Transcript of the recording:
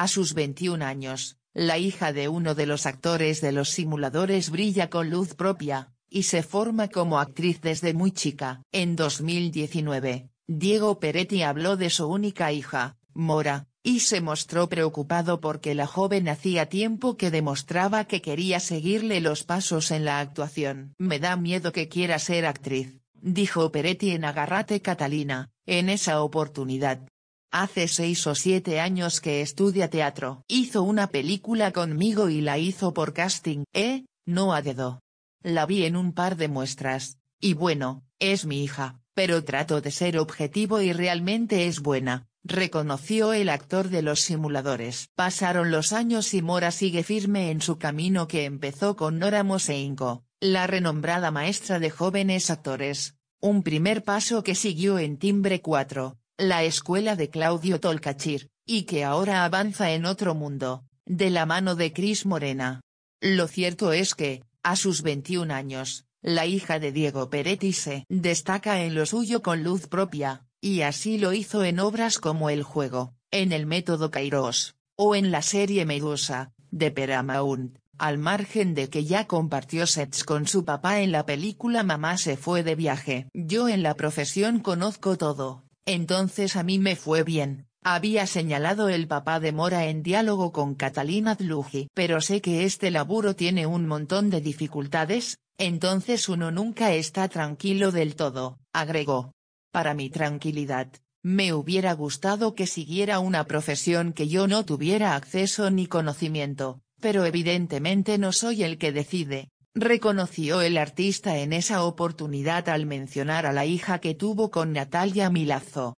A sus 21 años, la hija de uno de los actores de los simuladores brilla con luz propia, y se forma como actriz desde muy chica. En 2019, Diego Peretti habló de su única hija, Mora, y se mostró preocupado porque la joven hacía tiempo que demostraba que quería seguirle los pasos en la actuación. Me da miedo que quiera ser actriz, dijo Peretti en Agarrate Catalina, en esa oportunidad, Hace seis o siete años que estudia teatro. Hizo una película conmigo y la hizo por casting, eh, no a dedo. La vi en un par de muestras, y bueno, es mi hija, pero trato de ser objetivo y realmente es buena, reconoció el actor de los simuladores. Pasaron los años y Mora sigue firme en su camino que empezó con Nora Moseinko, la renombrada maestra de jóvenes actores, un primer paso que siguió en Timbre 4, la escuela de Claudio Tolcachir, y que ahora avanza en otro mundo, de la mano de Cris Morena. Lo cierto es que, a sus 21 años, la hija de Diego Peretti se destaca en lo suyo con luz propia, y así lo hizo en obras como El Juego, en El Método Kairos, o en la serie Medusa, de Paramount, al margen de que ya compartió sets con su papá en la película Mamá se fue de viaje. Yo en la profesión conozco todo, entonces a mí me fue bien, había señalado el papá de Mora en diálogo con Catalina Dlugi. Pero sé que este laburo tiene un montón de dificultades, entonces uno nunca está tranquilo del todo, agregó. Para mi tranquilidad, me hubiera gustado que siguiera una profesión que yo no tuviera acceso ni conocimiento, pero evidentemente no soy el que decide reconoció el artista en esa oportunidad al mencionar a la hija que tuvo con Natalia Milazzo,